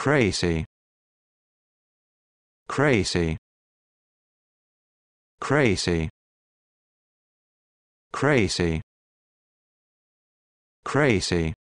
crazy crazy crazy crazy crazy